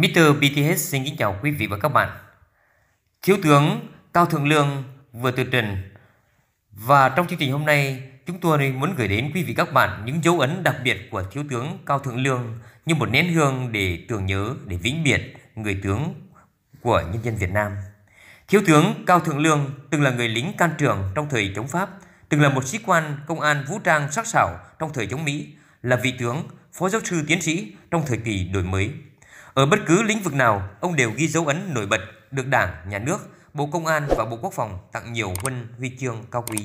Mr. BTS xin kính chào quý vị và các bạn. Thiếu tướng Cao Thượng Lương vừa từ trình và trong chương trình hôm nay chúng tôi muốn gửi đến quý vị các bạn những dấu ấn đặc biệt của Thiếu tướng Cao Thượng Lương như một nén hương để tưởng nhớ, để vĩnh biệt người tướng của nhân dân Việt Nam. Thiếu tướng Cao Thượng Lương từng là người lính can trường trong thời chống Pháp, từng là một sĩ quan công an vũ trang sắc sảo trong thời chống Mỹ, là vị tướng, phó giáo sư tiến sĩ trong thời kỳ đổi mới ở bất cứ lĩnh vực nào, ông đều ghi dấu ấn nổi bật, được Đảng, Nhà nước, Bộ Công an và Bộ Quốc phòng tặng nhiều huân huy chương cao quý.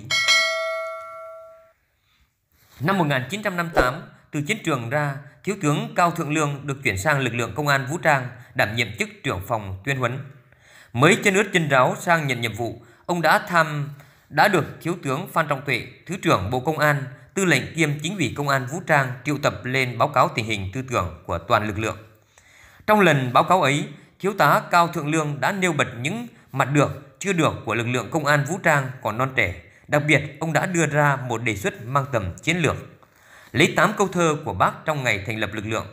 Năm 1958, từ chiến trường ra, Thiếu tướng Cao Thượng Lương được chuyển sang lực lượng công an vũ trang, đảm nhiệm chức trưởng phòng tuyên huấn. Mới chân ướt chân ráo sang nhận nhiệm vụ, ông đã tham đã được Thiếu tướng Phan Trọng Tuệ, Thứ trưởng Bộ Công an, Tư lệnh kiêm Chính ủy Công an Vũ trang triệu tập lên báo cáo tình hình tư tưởng của toàn lực lượng. Trong lần báo cáo ấy, Thiếu tá Cao Thượng Lương đã nêu bật những mặt được, chưa được của lực lượng công an vũ trang còn non trẻ. Đặc biệt, ông đã đưa ra một đề xuất mang tầm chiến lược. Lấy 8 câu thơ của bác trong ngày thành lập lực lượng,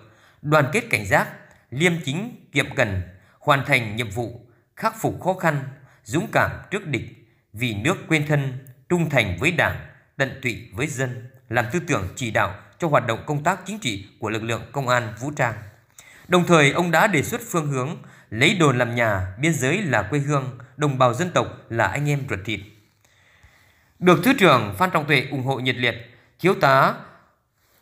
đoàn kết cảnh giác, liêm chính, kiệm cần, hoàn thành nhiệm vụ, khắc phục khó khăn, dũng cảm trước địch, vì nước quên thân, trung thành với đảng, tận tụy với dân, làm tư tưởng chỉ đạo cho hoạt động công tác chính trị của lực lượng công an vũ trang. Đồng thời ông đã đề xuất phương hướng lấy đồn làm nhà, biên giới là quê hương, đồng bào dân tộc là anh em ruột thịt. Được Thứ trưởng Phan Trọng Tuệ ủng hộ nhiệt liệt, Thiếu tá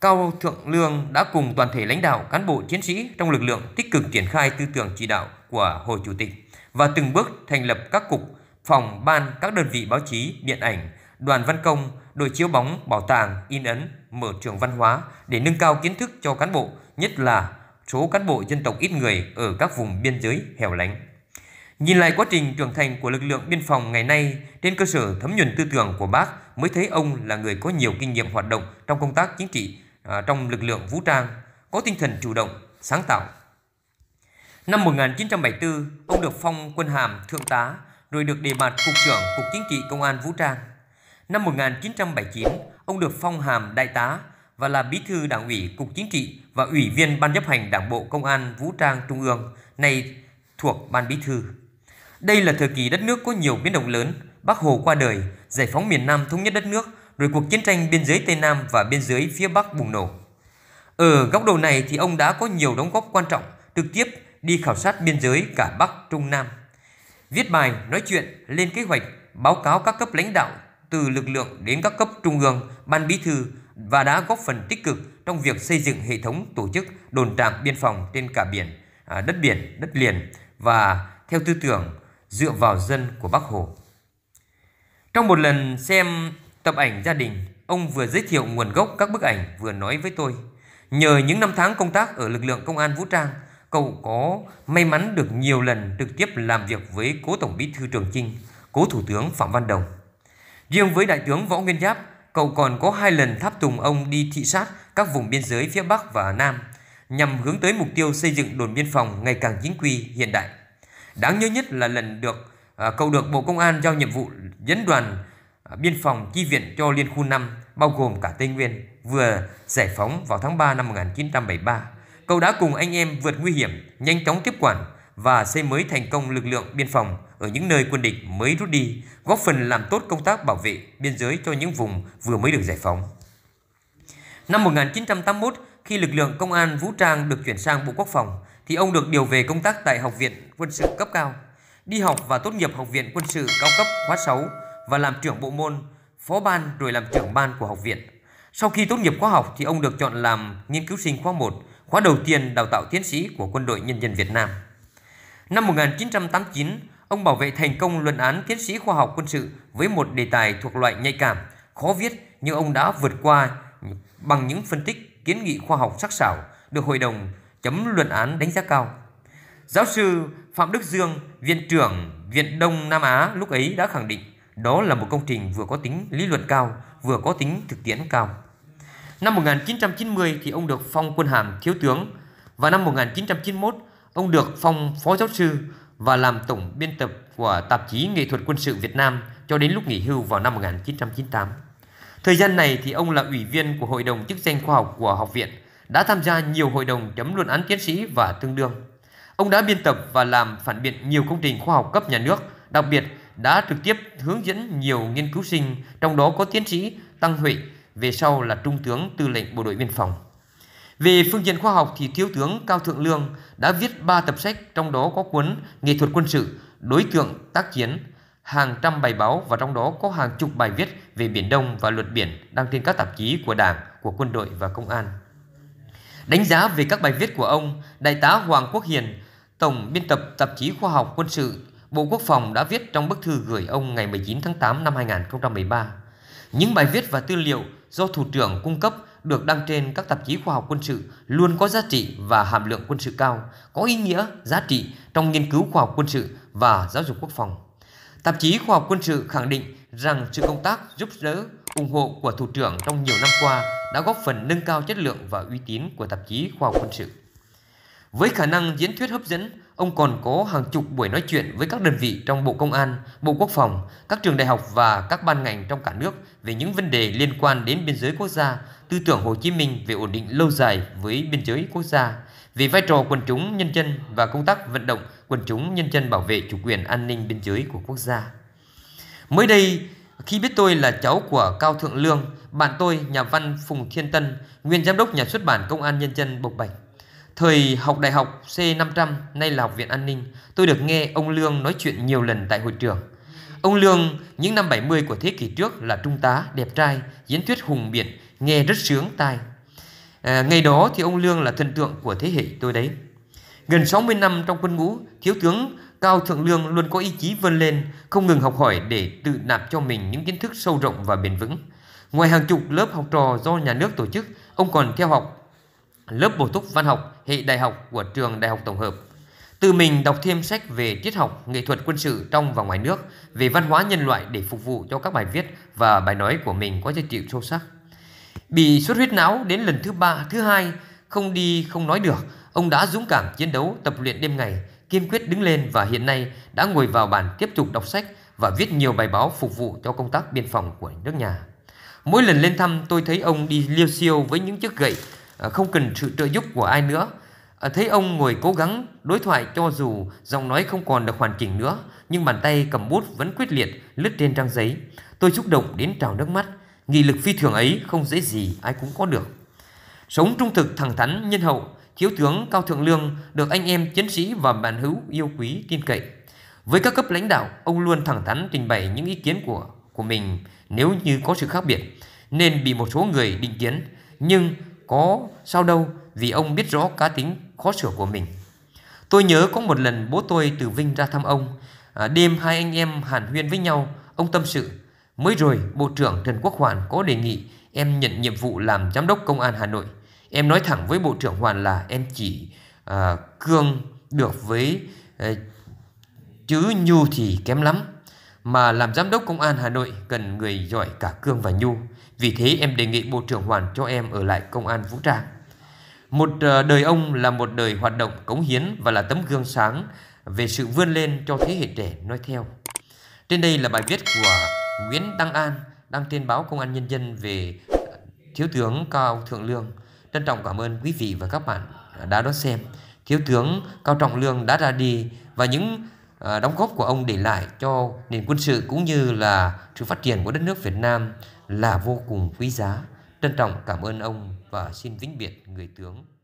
Cao Thượng Lương đã cùng toàn thể lãnh đạo, cán bộ, chiến sĩ trong lực lượng tích cực triển khai tư tưởng chỉ đạo của Hồ Chủ tịch và từng bước thành lập các cục, phòng, ban, các đơn vị báo chí, điện ảnh, đoàn văn công, đội chiếu bóng, bảo tàng, in ấn, mở trường văn hóa để nâng cao kiến thức cho cán bộ, nhất là số cán bộ dân tộc ít người ở các vùng biên giới hẻo lánh. Nhìn lại quá trình trưởng thành của lực lượng biên phòng ngày nay trên cơ sở thấm nhuần tư tưởng của bác mới thấy ông là người có nhiều kinh nghiệm hoạt động trong công tác chính trị à, trong lực lượng vũ trang, có tinh thần chủ động, sáng tạo. Năm 1974, ông được phong quân hàm thượng tá rồi được đề bạt cục trưởng Cục Chính trị Công an Vũ trang. Năm 1979, ông được phong hàm đại tá và là bí thư đảng ủy Cục Chính trị và ủy viên Ban chấp hành Đảng bộ Công an Vũ trang Trung ương, nay thuộc Ban bí thư. Đây là thời kỳ đất nước có nhiều biến động lớn, Bác Hồ qua đời, giải phóng miền Nam thống nhất đất nước, rồi cuộc chiến tranh biên giới Tây Nam và biên giới phía Bắc bùng nổ. Ở góc độ này thì ông đã có nhiều đóng góp quan trọng, trực tiếp đi khảo sát biên giới cả Bắc, Trung, Nam. Viết bài, nói chuyện, lên kế hoạch, báo cáo các cấp lãnh đạo từ lực lượng đến các cấp trung ương, ban bí thư, và đã góp phần tích cực trong việc xây dựng hệ thống tổ chức đồn trạm biên phòng trên cả biển, à, đất biển, đất liền và theo tư tưởng dựa vào dân của Bác Hồ. Trong một lần xem tập ảnh gia đình, ông vừa giới thiệu nguồn gốc các bức ảnh vừa nói với tôi. Nhờ những năm tháng công tác ở lực lượng công an vũ trang, cậu có may mắn được nhiều lần trực tiếp làm việc với cố tổng bí thư Trường Chinh, cố thủ tướng Phạm Văn Đồng. Riêng với đại tướng Võ Nguyên Giáp, cậu còn có hai lần tháp tùng ông đi thị sát các vùng biên giới phía Bắc và Nam nhằm hướng tới mục tiêu xây dựng đồn biên phòng ngày càng chính quy hiện đại. Đáng nhớ nhất là lần được à, cậu được Bộ Công an giao nhiệm vụ dẫn đoàn à, biên phòng chi viện cho Liên khu 5 bao gồm cả Tây Nguyên vừa giải phóng vào tháng 3 năm 1973. Cậu đã cùng anh em vượt nguy hiểm, nhanh chóng tiếp quản và xây mới thành công lực lượng biên phòng ở những nơi quân địch mới rút đi, góp phần làm tốt công tác bảo vệ biên giới cho những vùng vừa mới được giải phóng. Năm 1981, khi lực lượng công an vũ trang được chuyển sang Bộ Quốc phòng, thì ông được điều về công tác tại Học viện Quân sự cấp cao, đi học và tốt nghiệp Học viện Quân sự cao cấp khóa 6 và làm trưởng bộ môn, phó ban rồi làm trưởng ban của học viện. Sau khi tốt nghiệp khóa học thì ông được chọn làm nghiên cứu sinh khóa 1, khóa đầu tiên đào tạo tiến sĩ của Quân đội Nhân dân Việt Nam. Năm 1989, Ông bảo vệ thành công luận án tiến sĩ khoa học quân sự với một đề tài thuộc loại nhạy cảm, khó viết nhưng ông đã vượt qua bằng những phân tích kiến nghị khoa học sắc sảo được hội đồng chấm luận án đánh giá cao. Giáo sư Phạm Đức Dương, viện trưởng Viện Đông Nam Á lúc ấy đã khẳng định đó là một công trình vừa có tính lý luận cao, vừa có tính thực tiễn cao. Năm 1990 thì ông được phong quân hàm thiếu tướng và năm 1991 ông được phong phó giáo sư và làm tổng biên tập của tạp chí Nghệ thuật quân sự Việt Nam cho đến lúc nghỉ hưu vào năm 1998. Thời gian này thì ông là ủy viên của Hội đồng chức danh khoa học của học viện, đã tham gia nhiều hội đồng chấm luận án tiến sĩ và tương đương. Ông đã biên tập và làm phản biện nhiều công trình khoa học cấp nhà nước, đặc biệt đã trực tiếp hướng dẫn nhiều nghiên cứu sinh, trong đó có tiến sĩ Tăng Huệ, về sau là Trung tướng Tư lệnh Bộ đội Biên phòng. Về phương diện khoa học thì Thiếu tướng Cao Thượng Lương đã viết 3 tập sách trong đó có cuốn Nghệ thuật quân sự, đối tượng tác chiến, hàng trăm bài báo và trong đó có hàng chục bài viết về Biển Đông và luật biển đăng trên các tạp chí của Đảng, của quân đội và công an. Đánh giá về các bài viết của ông, Đại tá Hoàng Quốc Hiền, Tổng biên tập tạp chí khoa học quân sự Bộ Quốc phòng đã viết trong bức thư gửi ông ngày 19 tháng 8 năm 2013. Những bài viết và tư liệu do Thủ trưởng cung cấp được đăng trên các tạp chí khoa học quân sự luôn có giá trị và hàm lượng quân sự cao, có ý nghĩa, giá trị trong nghiên cứu khoa học quân sự và giáo dục quốc phòng. Tạp chí khoa học quân sự khẳng định rằng sự công tác giúp đỡ, ủng hộ của thủ trưởng trong nhiều năm qua đã góp phần nâng cao chất lượng và uy tín của tạp chí khoa học quân sự. Với khả năng diễn thuyết hấp dẫn, Ông còn có hàng chục buổi nói chuyện với các đơn vị trong Bộ Công an, Bộ Quốc phòng, các trường đại học và các ban ngành trong cả nước về những vấn đề liên quan đến biên giới quốc gia, tư tưởng Hồ Chí Minh về ổn định lâu dài với biên giới quốc gia, về vai trò quần chúng nhân dân và công tác vận động quần chúng nhân dân bảo vệ chủ quyền an ninh biên giới của quốc gia. Mới đây, khi biết tôi là cháu của Cao Thượng Lương, bạn tôi, nhà văn Phùng Thiên Tân, nguyên giám đốc nhà xuất bản Công an Nhân dân bộc bạch Thời học đại học C500, nay là Học viện An ninh, tôi được nghe ông Lương nói chuyện nhiều lần tại hội trường. Ông Lương, những năm 70 của thế kỷ trước là trung tá, đẹp trai, diễn thuyết hùng biện, nghe rất sướng tai. À, ngày đó thì ông Lương là thần tượng của thế hệ tôi đấy. Gần 60 năm trong quân ngũ, Thiếu tướng Cao Thượng Lương luôn có ý chí vươn lên, không ngừng học hỏi để tự nạp cho mình những kiến thức sâu rộng và bền vững. Ngoài hàng chục lớp học trò do nhà nước tổ chức, ông còn theo học lớp bổ túc văn học hệ đại học của trường Đại học Tổng hợp. Tự mình đọc thêm sách về triết học, nghệ thuật quân sự trong và ngoài nước, về văn hóa nhân loại để phục vụ cho các bài viết và bài nói của mình có giá trị sâu sắc. Bị xuất huyết não đến lần thứ ba, thứ hai, không đi không nói được, ông đã dũng cảm chiến đấu, tập luyện đêm ngày, kiên quyết đứng lên và hiện nay đã ngồi vào bàn tiếp tục đọc sách và viết nhiều bài báo phục vụ cho công tác biên phòng của nước nhà. Mỗi lần lên thăm tôi thấy ông đi liêu siêu với những chiếc gậy Ờ, không cần sự trợ giúp của ai nữa. Ờ, thấy ông ngồi cố gắng đối thoại cho dù giọng nói không còn được hoàn chỉnh nữa, nhưng bàn tay cầm bút vẫn quyết liệt lướt trên trang giấy. Tôi xúc động đến trào nước mắt. Nghị lực phi thường ấy không dễ gì ai cũng có được. Sống trung thực, thẳng thắn, nhân hậu, thiếu tướng Cao Thượng Lương được anh em chiến sĩ và bạn hữu yêu quý tin cậy. Với các cấp lãnh đạo, ông luôn thẳng thắn trình bày những ý kiến của của mình nếu như có sự khác biệt nên bị một số người định kiến, nhưng có sao đâu vì ông biết rõ cá tính khó sửa của mình. Tôi nhớ có một lần bố tôi từ Vinh ra thăm ông. À, đêm hai anh em hàn huyên với nhau, ông tâm sự. Mới rồi, Bộ trưởng Trần Quốc Hoàn có đề nghị em nhận nhiệm vụ làm giám đốc công an Hà Nội. Em nói thẳng với Bộ trưởng Hoàn là em chỉ à, cương được với à, chứ nhu thì kém lắm. Mà làm giám đốc công an Hà Nội cần người giỏi cả cương và nhu. Vì thế em đề nghị Bộ trưởng Hoàn cho em ở lại công an vũ trang. Một ờ, đời ông là một đời hoạt động cống hiến và là tấm gương sáng về sự vươn lên cho thế hệ trẻ nói theo. Trên đây là bài viết của Nguyễn Đăng An đăng trên báo Công an Nhân dân về ờ, Thiếu tướng Cao Thượng Lương. Trân trọng cảm ơn quý vị và các bạn đã đón xem. Thiếu tướng Cao Trọng Lương đã ra đi và những À, đóng góp của ông để lại cho nền quân sự cũng như là sự phát triển của đất nước Việt Nam là vô cùng quý giá. Trân trọng cảm ơn ông và xin vĩnh biệt người tướng.